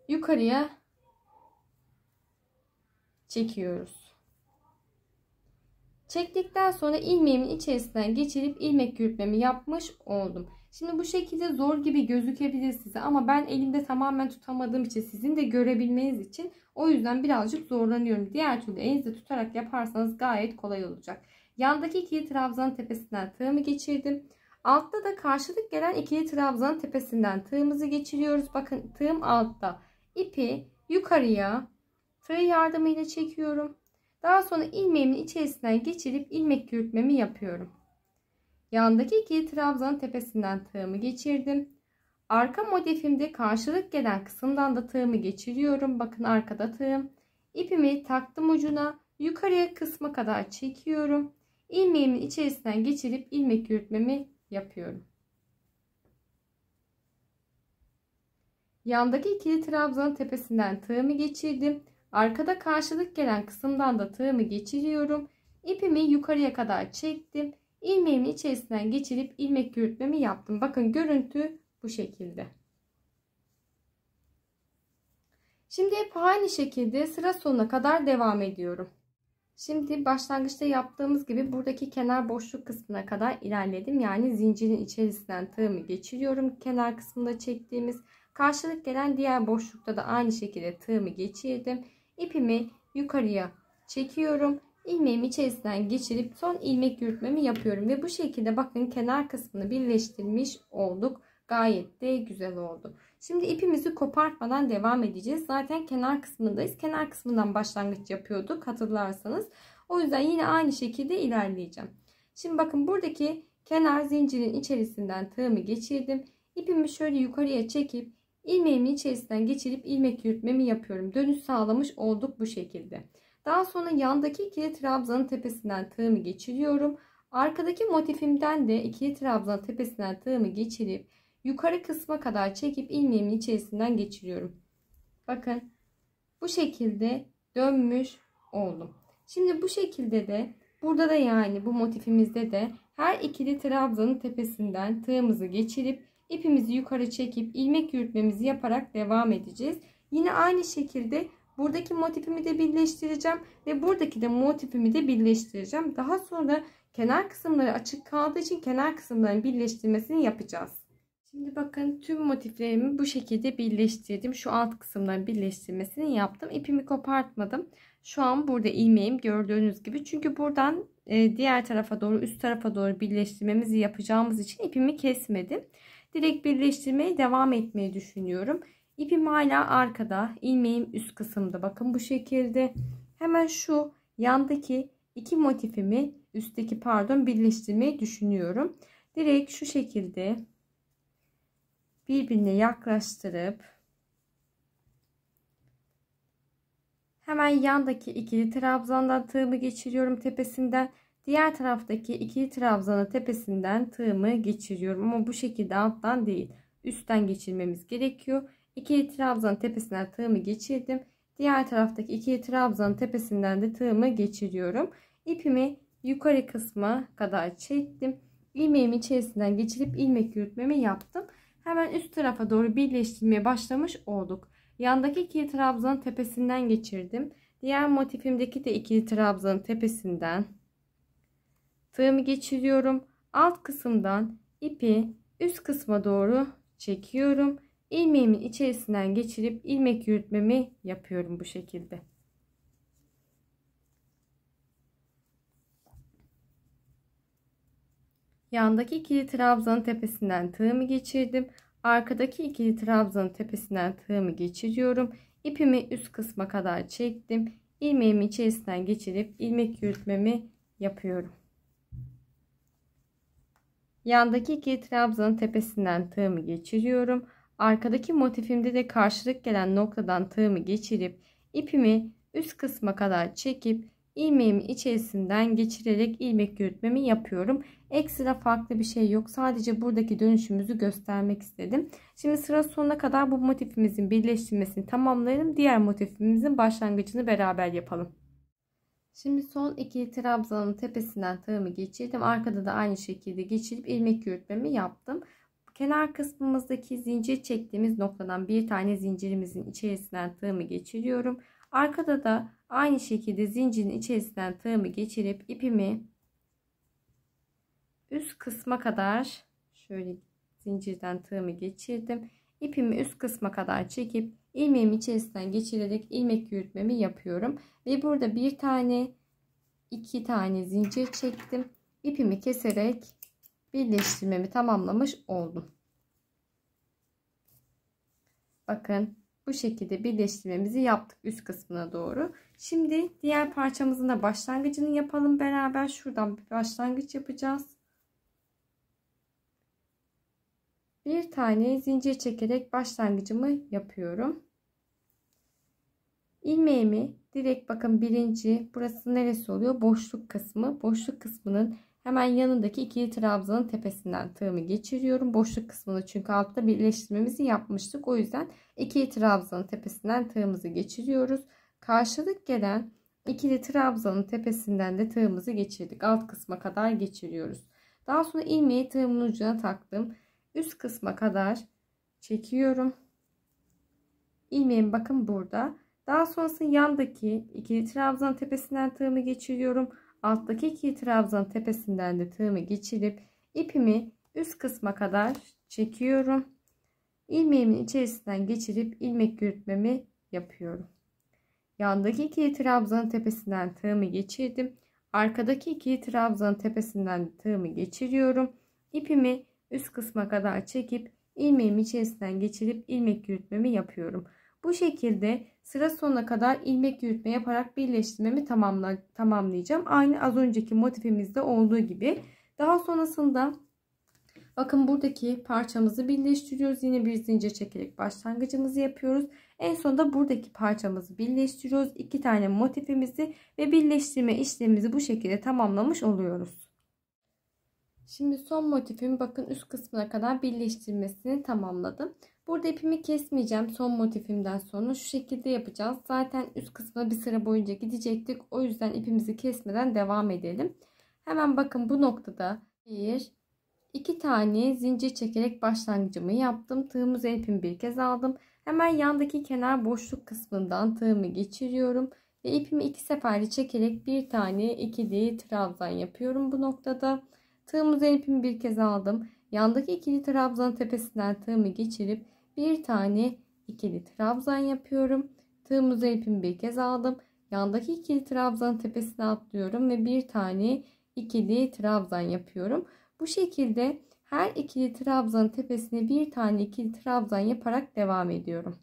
Yukarıya çekiyoruz. Çektikten sonra ilmeğimin içerisinden geçirip ilmek yürütmemi yapmış oldum. Şimdi bu şekilde zor gibi gözükebilir size ama ben elimde tamamen tutamadığım için sizin de görebilmeniz için o yüzden birazcık zorlanıyorum. Diğer türlü elinizde tutarak yaparsanız gayet kolay olacak. Yandaki iki trabzan tepesinden tığımı geçirdim. Altta da karşılık gelen ikili trabzan tepesinden tığımızı geçiriyoruz. Bakın tığım altta. İpi yukarıya tığ yardımıyla çekiyorum. Daha sonra ilmeğimin içerisinden geçirip ilmek yürütmemi yapıyorum. Yandaki ikili trabzanın tepesinden tığımı geçirdim. Arka modifimde karşılık gelen kısımdan da tığımı geçiriyorum. Bakın arkada tığım. İpimi taktım ucuna. Yukarıya kısma kadar çekiyorum. Ilmeğimin içerisinden geçirip ilmek yürütmemi yapıyorum. Yandaki ikili trabzanın tepesinden tığımı geçirdim. Arkada karşılık gelen kısımdan da tığımı geçiriyorum. İpimi yukarıya kadar çektim. Ilmeğimin içerisinden geçirip ilmek yürütmemi yaptım. Bakın görüntü bu şekilde. Şimdi hep aynı şekilde sıra sonuna kadar devam ediyorum. Şimdi başlangıçta yaptığımız gibi buradaki kenar boşluk kısmına kadar ilerledim. Yani zincirin içerisinden tığımı geçiriyorum. Kenar kısmında çektiğimiz karşılık gelen diğer boşlukta da aynı şekilde tığımı geçirdim. İpimi yukarıya çekiyorum. İlmeğimi içerisinden geçirip son ilmek yürütmemi yapıyorum. Ve bu şekilde bakın kenar kısmını birleştirmiş olduk. Gayet de güzel oldu. Şimdi ipimizi kopartmadan devam edeceğiz. Zaten kenar kısmındayız. Kenar kısmından başlangıç yapıyorduk hatırlarsanız. O yüzden yine aynı şekilde ilerleyeceğim. Şimdi bakın buradaki kenar zincirin içerisinden tığımı geçirdim. İpimi şöyle yukarıya çekip ilmeğimin içerisinden geçirip ilmek yürütmemi yapıyorum. Dönüş sağlamış olduk bu şekilde. Daha sonra yandaki ikili trabzanın tepesinden tığımı geçiriyorum. Arkadaki motifimden de ikili trabzanın tepesinden tığımı geçirip yukarı kısma kadar çekip ilmeğimin içerisinden geçiriyorum. Bakın bu şekilde dönmüş oldum. Şimdi bu şekilde de burada da yani bu motifimizde de her ikili trabzanın tepesinden tığımızı geçirip ipimizi yukarı çekip ilmek yürütmemizi yaparak devam edeceğiz. Yine aynı şekilde buradaki motifimi de birleştireceğim ve buradaki de motifimi de birleştireceğim. Daha sonra kenar kısımları açık kaldığı için kenar kısımların birleştirmesini yapacağız. Şimdi bakın tüm motiflerimi bu şekilde birleştirdim. Şu alt kısımların birleştirmesini yaptım. İpimi kopartmadım. Şu an burada ilmeğim gördüğünüz gibi. Çünkü buradan e, diğer tarafa doğru üst tarafa doğru birleştirmemizi yapacağımız için ipimi kesmedim. Direkt birleştirmeye devam etmeyi düşünüyorum. İpim hala arkada. ilmeğim üst kısımda. Bakın bu şekilde. Hemen şu yandaki iki motifimi üstteki pardon birleştirmeyi düşünüyorum. Direkt şu şekilde birbirine yaklaştırıp hemen yandaki ikili trabzandan tığımı geçiriyorum tepesinden. Diğer taraftaki ikili trabzanı tepesinden tığımı geçiriyorum. Ama bu şekilde alttan değil üstten geçirmemiz gerekiyor. İkili trabzanın tepesinden tığımı geçirdim. Diğer taraftaki ikili trabzanın tepesinden de tığımı geçiriyorum. İpimi yukarı kısma kadar çektim. İlmeğim içerisinden geçirip ilmek yürütmemi yaptım hemen üst tarafa doğru birleştirmeye başlamış olduk. Yandaki ikili trabzanın tepesinden geçirdim. Diğer motifimdeki de ikili trabzanın tepesinden tığımı geçiriyorum. Alt kısımdan ipi üst kısma doğru çekiyorum. Ilmeğimin içerisinden geçirip ilmek yürütmemi yapıyorum bu şekilde. Yandaki ikili trabzanın tepesinden tığımı geçirdim. Arkadaki ikili trabzanın tepesinden tığımı geçiriyorum. İpimi üst kısma kadar çektim. İlmeğimi içerisinden geçirip ilmek yürütmemi yapıyorum. Yandaki ikili trabzanın tepesinden tığımı geçiriyorum. Arkadaki motifimde de karşılık gelen noktadan tığımı geçirip ipimi üst kısma kadar çekip ilmeğimi içerisinden geçirerek ilmek yürütmemi yapıyorum. Ekstra farklı bir şey yok. Sadece buradaki dönüşümüzü göstermek istedim. Şimdi sıra sonuna kadar bu motifimizin birleştirmesini tamamlayalım. Diğer motifimizin başlangıcını beraber yapalım. Şimdi son iki trabzanın tepesinden tığımı geçirdim. Arkada da aynı şekilde geçirip ilmek yürütmemi yaptım. Kenar kısmımızdaki zincir çektiğimiz noktadan bir tane zincirimizin içerisinden tığımı geçiriyorum. Arkada da Aynı şekilde zincirin içerisinden tığımı geçirip ipimi üst kısma kadar şöyle zincirden tığımı geçirdim. ipimi üst kısma kadar çekip ilmeğimi içerisinden geçirerek ilmek yürütmemi yapıyorum. Ve burada bir tane iki tane zincir çektim. ipimi keserek birleştirmemi tamamlamış oldum. Bakın bu şekilde birleştirmemizi yaptık üst kısmına doğru. Şimdi diğer parçamızın da başlangıcını yapalım beraber. Şuradan bir başlangıç yapacağız. Bir tane zincir çekerek başlangıcımı yapıyorum. Ilmeğimi direkt bakın birinci burası neresi oluyor? Boşluk kısmı. Boşluk kısmının hemen yanındaki ikili trabzanın tepesinden tığımı geçiriyorum. Boşluk kısmını çünkü altta birleştirmemizi yapmıştık. O yüzden ikili trabzanın tepesinden tığımızı geçiriyoruz. Karşılık gelen ikili trabzanın tepesinden de tığımızı geçirdik. Alt kısma kadar geçiriyoruz. Daha sonra ilmeği tığımın ucuna taktım. Üst kısma kadar çekiyorum. İlmeğim bakın burada. Daha sonrasında yandaki ikili trabzanın tepesinden tığımı geçiriyorum. Alttaki ikili trabzanın tepesinden de tığımı geçirip ipimi üst kısma kadar çekiyorum ilmeğimin içerisinden geçirip ilmek yürütmemi yapıyorum. Yandaki iki trabzanın tepesinden tığımı geçirdim. Arkadaki iki trabzanın tepesinden tığımı geçiriyorum. İpimi üst kısma kadar çekip ilmeğimin içerisinden geçirip ilmek yürütmemi yapıyorum. Bu şekilde sıra sonuna kadar ilmek yürütme yaparak birleştirmemi tamamla, tamamlayacağım. Aynı az önceki motifimizde olduğu gibi. Daha sonrasında Bakın buradaki parçamızı birleştiriyoruz. Yine bir zincir çekerek başlangıcımızı yapıyoruz. En sonunda buradaki parçamızı birleştiriyoruz. İki tane motifimizi ve birleştirme işlemimizi bu şekilde tamamlamış oluyoruz. Şimdi son motifimi bakın üst kısmına kadar birleştirmesini tamamladım. Burada ipimi kesmeyeceğim son motifimden sonra şu şekilde yapacağız. Zaten üst kısmına bir sıra boyunca gidecektik. O yüzden ipimizi kesmeden devam edelim. Hemen bakın bu noktada 1, 2 tane zincir çekerek başlangıcımı yaptım. Tığımı ipimi bir kez aldım. Hemen yandaki kenar boşluk kısmından tığımı geçiriyorum. Ve ipimi iki seferli çekerek bir tane ikili trabzan yapıyorum bu noktada. Tığımı ipimi bir kez aldım. Yandaki ikili trabzan tepesinden tığımı geçirip bir tane ikili trabzan yapıyorum. Tığımı ipimi bir kez aldım. Yandaki ikili trabzan tepesine atlıyorum ve bir tane ikili trabzan yapıyorum. Bu şekilde her ikili trabzanın tepesine bir tane ikili trabzan yaparak devam ediyorum.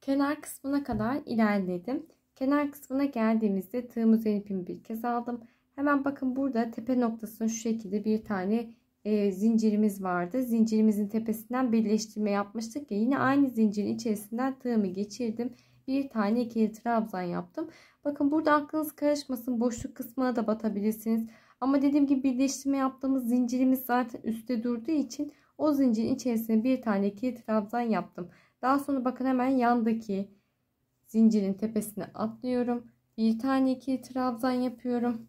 Kenar kısmına kadar ilerledim. Kenar kısmına geldiğimizde tığım üzerine ipimi bir kez aldım. Hemen bakın burada tepe noktasının şu şekilde bir tane e, zincirimiz vardı. Zincirimizin tepesinden birleştirme yapmıştık ya. Yine aynı zincirin içerisinden tığımı geçirdim. Bir tane ikili trabzan yaptım. Bakın burada aklınız karışmasın. Boşluk kısmına da batabilirsiniz. Ama dediğim gibi birleştirme yaptığımız zincirimiz zaten üstte durduğu için o zincirin içerisine bir tane kilit trabzan yaptım. Daha sonra bakın hemen yandaki zincirin tepesine atlıyorum. Bir tane kilit trabzan yapıyorum.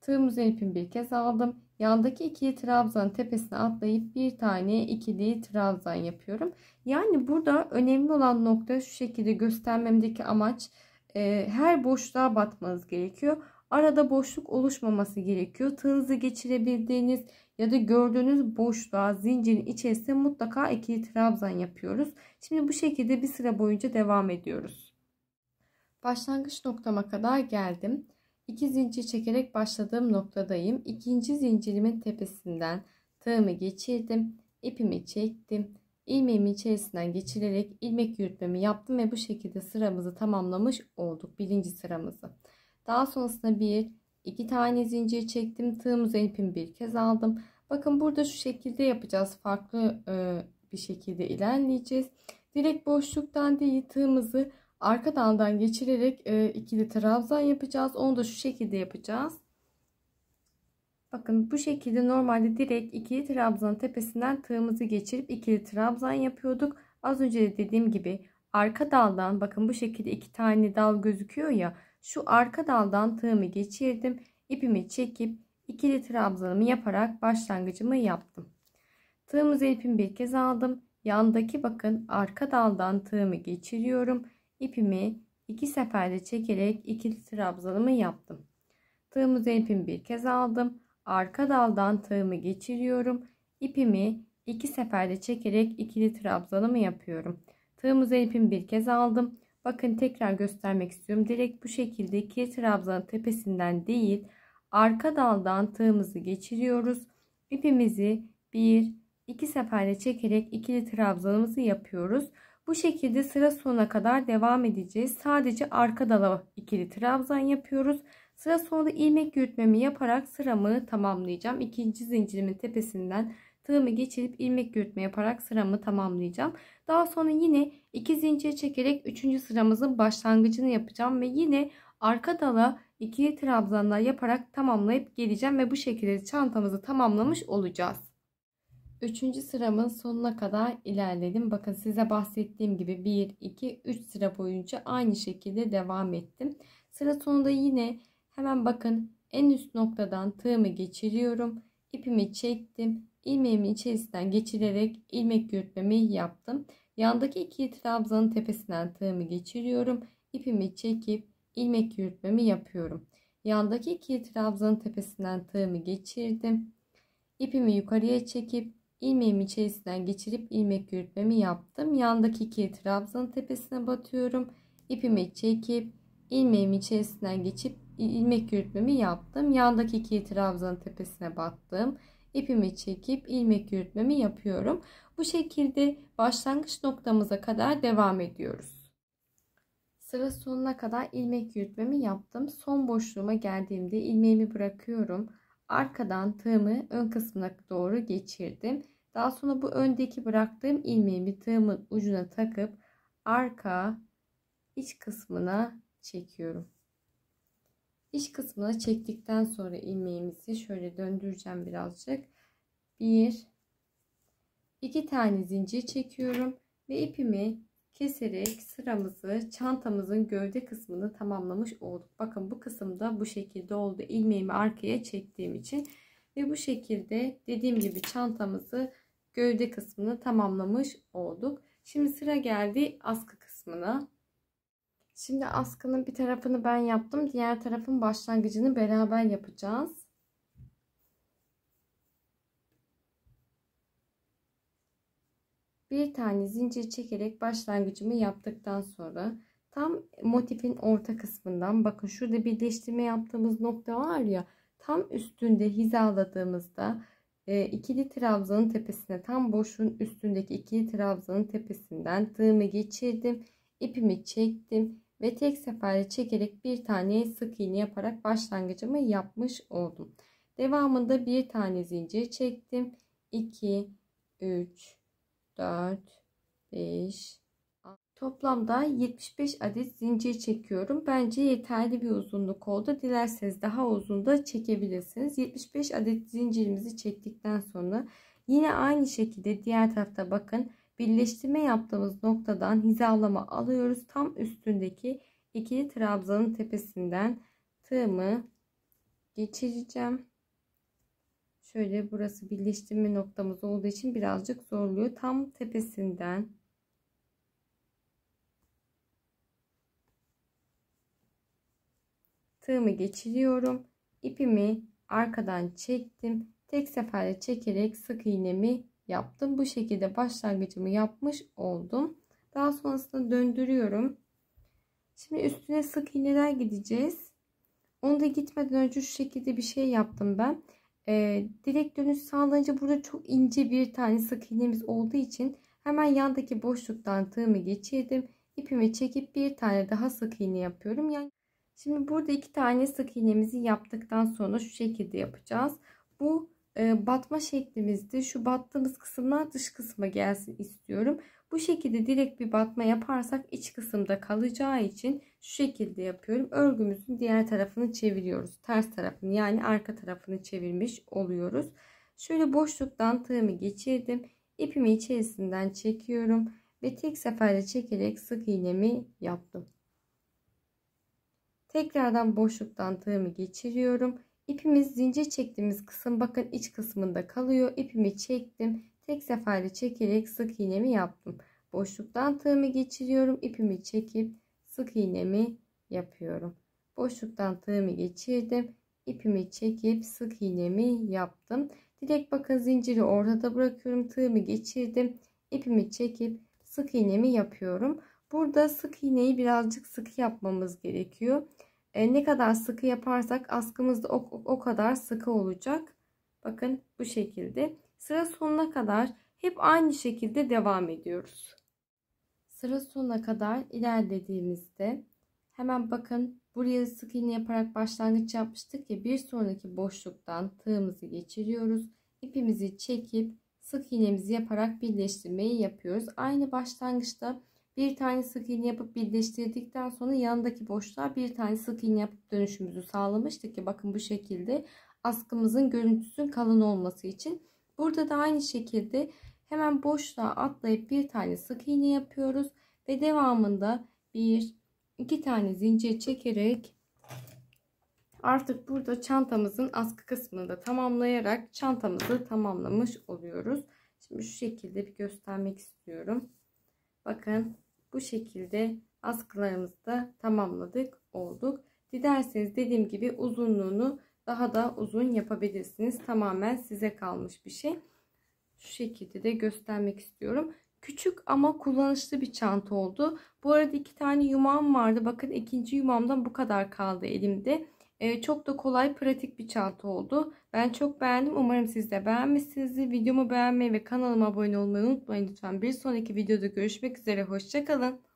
Tığım üzerine ipimi bir kez aldım. Yandaki ikili trabzan tepesine atlayıp bir tane ikili trabzan yapıyorum. Yani burada önemli olan nokta şu şekilde göstermemdeki amaç e, her boşluğa batmanız gerekiyor arada boşluk oluşmaması gerekiyor. Tığınızı geçirebildiğiniz ya da gördüğünüz boşluğa zincirin içerisinde mutlaka ikili trabzan yapıyoruz. Şimdi bu şekilde bir sıra boyunca devam ediyoruz. Başlangıç noktama kadar geldim. 2 zincir çekerek başladığım noktadayım. İkinci zincirimin tepesinden tığımı geçirdim. ipimi çektim. Ilmeğimin içerisinden geçirerek ilmek yürütmemi yaptım ve bu şekilde sıramızı tamamlamış olduk. Birinci sıramızı. Daha sonrasında bir iki tane zincir çektim. Tığımıza ipimi bir kez aldım. Bakın burada şu şekilde yapacağız. Farklı e, bir şekilde ilerleyeceğiz. Direkt boşluktan değil tığımızı arka daldan geçirerek e, ikili trabzan yapacağız. Onu da şu şekilde yapacağız. Bakın bu şekilde normalde direkt ikili trabzanın tepesinden tığımızı geçirip ikili trabzan yapıyorduk. Az önce de dediğim gibi arka daldan bakın bu şekilde iki tane dal gözüküyor ya. Şu arka daldan tığımı geçirdim. ipimi çekip ikili trabzanımı yaparak başlangıcımı yaptım. Tığımı ipimi bir kez aldım. Yandaki bakın arka daldan tığımı geçiriyorum. ipimi iki seferde çekerek ikili trabzanımı yaptım. Tığımı ipimi bir kez aldım. Arka daldan tığımı geçiriyorum. ipimi iki seferde çekerek ikili trabzanımı yapıyorum. Tığımı ipimi bir kez aldım. Bakın tekrar göstermek istiyorum. Direkt bu şekilde ikili trabzanın tepesinden değil arka daldan tığımızı geçiriyoruz. İpimizi bir iki seferle çekerek ikili trabzanımızı yapıyoruz. Bu şekilde sıra sonuna kadar devam edeceğiz. Sadece arka dala ikili trabzan yapıyoruz. Sıra sonunda ilmek yürütmemi yaparak sıramı tamamlayacağım. İkinci zincirimin tepesinden tığımı geçirip ilmek yürütme yaparak sıramı tamamlayacağım. Daha sonra yine 2 zincir çekerek 3. sıramızın başlangıcını yapacağım ve yine arka dala ikili trabzanlar yaparak tamamlayıp geleceğim ve bu şekilde çantamızı tamamlamış olacağız. Üçüncü sıramın sonuna kadar ilerledim. Bakın size bahsettiğim gibi 1, 2, 3 sıra boyunca aynı şekilde devam ettim. Sıra sonunda yine hemen bakın en üst noktadan tığımı geçiriyorum. ipimi çektim ilmeğimin içerisinden geçirerek ilmek yürütmemi yaptım. Yandaki iki trabzanın tepesinden tığımı geçiriyorum. İpimi çekip ilmek yürütmemi yapıyorum. Yandaki iki trabzanın tepesinden tığımı geçirdim. İpimi yukarıya çekip ilmeğim içerisinden geçirip ilmek yürütmemi yaptım. Yandaki iki trabzanın tepesine batıyorum. İpimi çekip ilmeğim içerisinden geçip ilmek yürütmemi yaptım. Yandaki iki trabzanın tepesine battım ipimi çekip ilmek yürütmemi yapıyorum. Bu şekilde başlangıç noktamıza kadar devam ediyoruz. Sıra sonuna kadar ilmek yürütmemi yaptım. Son boşluğuma geldiğimde ilmeğimi bırakıyorum. Arkadan tığımı ön kısmına doğru geçirdim. Daha sonra bu öndeki bıraktığım ilmeğimi tığımın ucuna takıp arka iç kısmına çekiyorum. İç kısmına çektikten sonra ilmeğimizi şöyle döndüreceğim birazcık. Bir, iki tane zincir çekiyorum ve ipimi keserek sıramızı çantamızın gövde kısmını tamamlamış olduk. Bakın bu kısımda bu şekilde oldu. İlmeğimi arkaya çektiğim için ve bu şekilde dediğim gibi çantamızı gövde kısmını tamamlamış olduk. Şimdi sıra geldi askı kısmına. Şimdi askının bir tarafını ben yaptım. Diğer tarafın başlangıcını beraber yapacağız. Bir tane zincir çekerek başlangıcımı yaptıktan sonra tam motifin orta kısmından bakın şurada birleştirme yaptığımız nokta var ya tam üstünde hizaladığımızda e, ikili trabzanın tepesine tam boşluğun üstündeki ikili trabzanın tepesinden tığımı geçirdim ipimi çektim ve tek seferde çekerek bir tane sık iğne yaparak başlangıcımı yapmış oldum. Devamında bir tane zincir çektim. 2 3 4 5 Toplamda 75 adet zincir çekiyorum. Bence yeterli bir uzunluk oldu. Dilerseniz daha uzun da çekebilirsiniz. 75 adet zincirimizi çektikten sonra yine aynı şekilde diğer tarafta bakın Birleştirme yaptığımız noktadan hizalama alıyoruz. Tam üstündeki ikili trabzanın tepesinden tığımı geçireceğim. Şöyle burası birleştirme noktamız olduğu için birazcık zorluyor. Tam tepesinden tığımı geçiriyorum. İpimi arkadan çektim. Tek seferde çekerek sık iğnemi yaptım. Bu şekilde başlangıcımı yapmış oldum. Daha sonrasında döndürüyorum. Şimdi üstüne sık iğneler gideceğiz. Onu da gitmeden önce şu şekilde bir şey yaptım ben. Ee, direkt dönüş sağlayınca burada çok ince bir tane sık iğnemiz olduğu için hemen yandaki boşluktan tığımı geçirdim. İpimi çekip bir tane daha sık iğne yapıyorum. Yani şimdi burada iki tane sık iğnemizi yaptıktan sonra şu şekilde yapacağız. Bu e, batma şeklimizde Şu battığımız kısımlar dış kısma gelsin istiyorum. Bu şekilde direkt bir batma yaparsak iç kısımda kalacağı için şu şekilde yapıyorum. Örgümüzün diğer tarafını çeviriyoruz. Ters tarafını yani arka tarafını çevirmiş oluyoruz. Şöyle boşluktan tığımı geçirdim. İpimi içerisinden çekiyorum ve tek seferde çekerek sık iğnemi yaptım. Tekrardan boşluktan tığımı geçiriyorum İpimiz zincir çektiğimiz kısım bakın iç kısmında kalıyor. İpimi çektim. Tek seferde çekerek sık iğnemi yaptım. Boşluktan tığımı geçiriyorum. İpimi çekip sık iğnemi yapıyorum. Boşluktan tığımı geçirdim. İpimi çekip sık iğnemi yaptım. Direkt bakın zinciri ortada bırakıyorum. Tığımı geçirdim. İpimi çekip sık iğnemi yapıyorum. Burada sık iğneyi birazcık sık yapmamız gerekiyor. E, ne kadar sıkı yaparsak askımız da o, o kadar sıkı olacak. Bakın bu şekilde. Sıra sonuna kadar hep aynı şekilde devam ediyoruz. Sıra sonuna kadar ilerlediğimizde hemen bakın buraya sık iğne yaparak başlangıç yapmıştık ya bir sonraki boşluktan tığımızı geçiriyoruz. İpimizi çekip sık iğnemizi yaparak birleştirmeyi yapıyoruz. Aynı başlangıçta bir tane sık iğne yapıp birleştirdikten sonra yanındaki boşluğa bir tane sık iğne yapıp dönüşümüzü sağlamıştık ki bakın bu şekilde askımızın görüntüsün kalın olması için. Burada da aynı şekilde hemen boşluğa atlayıp bir tane sık iğne yapıyoruz ve devamında bir iki tane zincir çekerek artık burada çantamızın askı kısmını da tamamlayarak çantamızı tamamlamış oluyoruz. Şimdi şu şekilde bir göstermek istiyorum. Bakın bu şekilde askılarımızı da tamamladık olduk. Dilerseniz dediğim gibi uzunluğunu daha da uzun yapabilirsiniz. Tamamen size kalmış bir şey. Şu şekilde de göstermek istiyorum. Küçük ama kullanışlı bir çanta oldu. Bu arada iki tane yumağım vardı. Bakın ikinci yumağımdan bu kadar kaldı elimde. Ee, çok da kolay pratik bir çanta oldu. Ben çok beğendim. Umarım siz de beğenmişsinizdir. Videomu beğenmeyi ve kanalıma abone olmayı unutmayın lütfen. Bir sonraki videoda görüşmek üzere. Hoşçakalın.